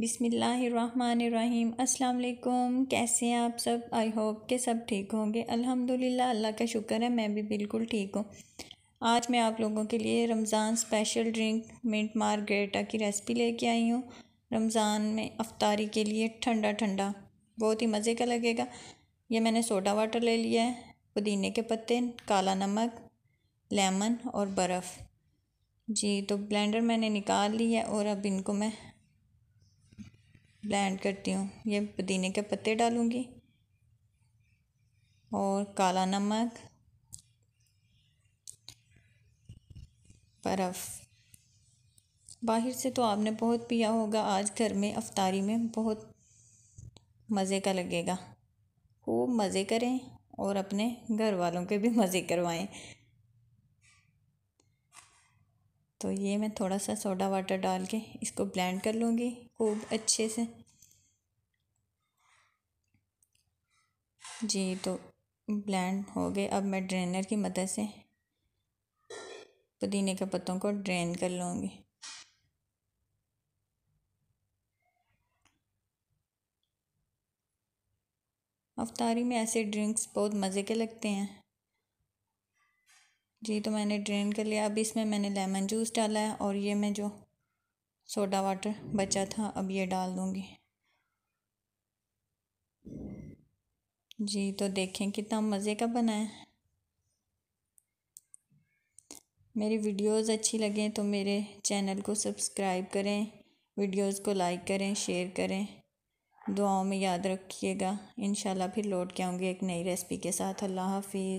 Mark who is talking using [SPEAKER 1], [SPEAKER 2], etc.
[SPEAKER 1] बिसमीम् अल्लाम कैसे हैं आप सब आई होप के सब ठीक होंगे अल्हम्दुलिल्लाह अल्लाह का शुक्र है मैं भी बिल्कुल ठीक हूँ आज मैं आप लोगों के लिए Ramzan special drink mint margarita की रेसिपी लेके आई हूँ रमज़ान में अफ्तारी के लिए ठंडा ठंडा बहुत ही मज़े का लगेगा ये मैंने सोडा वाटर ले लिया है पुदीने के पत्ते काला नमक लेमन और बर्फ़ जी तो ब्लेंडर मैंने निकाल ली है और अब इनको मैं ब्लेंड करती हूँ ये पुदीने के पत्ते डालूँगी और काला नमक बर्फ़ बाहर से तो आपने बहुत पिया होगा आज घर में अफ्तारी में बहुत मज़े का लगेगा खूब मज़े करें और अपने घर वालों के भी मज़े करवाएं तो ये मैं थोड़ा सा सोडा वाटर डाल के इसको ब्लेंड कर लूँगी खूब अच्छे से जी तो ब्लेंड हो गए अब मैं ड्रेनर की मदद से पुदीने के पत्तों को ड्रेन कर लूँगी अफ्तारी में ऐसे ड्रिंक्स बहुत मज़े के लगते हैं जी तो मैंने ड्रेन कर लिया अब इसमें मैंने लेमन जूस डाला है और ये मैं जो सोडा वाटर बचा था अब ये डाल दूँगी जी तो देखें कितना मज़े का बना है मेरी वीडियोस अच्छी लगें तो मेरे चैनल को सब्सक्राइब करें वीडियोस को लाइक करें शेयर करें दुआओं में याद रखिएगा इन फिर लौट के आऊँगी एक नई रेसिपी के साथ अल्लाह हाफिज़